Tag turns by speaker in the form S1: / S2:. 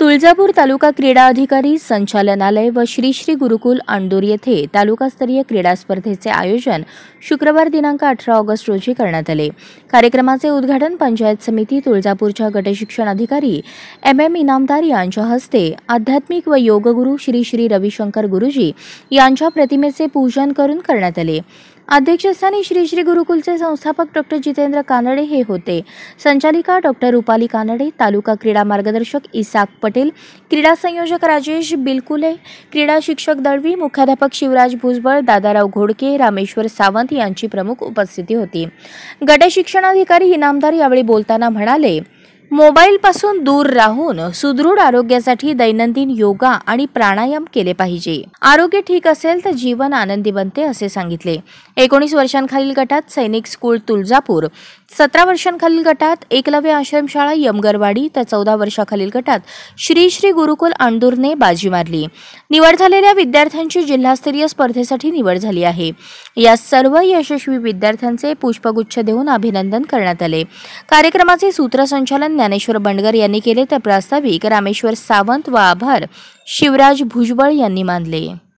S1: तुळजापूर तालुका क्रीडा अधिकारी संचालनालय व श्री श्री गुरुकुल अंडूर येथे तालुकास्तरीय क्रीडा स्पर्धेचे आयोजन शुक्रवार दिनांक अठरा ऑगस्ट रोजी करण्यात आले कार्यक्रमाचे उद्घाटन पंचायत समिती तुळजापूरच्या गटशिक्षण अधिकारी एम एम इनामदार यांच्या हस्ते आध्यात्मिक व योगगुरू श्री श्री रविशंकर गुरुजी यांच्या प्रतिमेचे पूजन करून करण्यात आले अध्यक्षस्थानी श्री श्री गुरुकुलचे संस्थापक डॉक्टर जितेंद्र कानडे हे होते संचालिका डॉक्टर रुपाली कानडे तालुका क्रीडा मार्गदर्शक इसाक पटेल क्रीडा संयोजक राजेश बिलकुले क्रीडा शिक्षक दळवी मुख्याध्यापक शिवराज भुजबळ दादाराव घोडके रामेश्वर सावंत यांची प्रमुख उपस्थिती होती गट शिक्षणाधिकारी इनामदार यावेळी बोलताना म्हणाले मोबाईलपासून दूर राहून सुदृढ आरोग्यासाठी दैनंदिन योगा आणि प्राणायाम केले पाहिजे आरोग्य ठीक असेल तर जीवन आनंदी बनते असे सांगितले एकोणीस वर्षांखालील गटात सैनिक स्कूल तुळजापूर सतरा वर्षांखालील गटात एकलव्य आश्रमशाळा यमगरवाडी तर चौदा वर्षाखालील गटात श्री श्री गुरुकुल अंडूरने बाजी मारली निवड झालेल्या विद्यार्थ्यांची जिल्हास्तरीय स्पर्धेसाठी निवड झाली आहे या सर्व यशस्वी विद्यार्थ्यांचे पुष्पगुच्छ देऊन अभिनंदन करण्यात आले कार्यक्रमाचे सूत्रसंचालन ज्ञानेश्वर बंडगर यांनी केले तर प्रास्ताविक रामेश्वर सावंत व आभार शिवराज भुजबळ यांनी मानले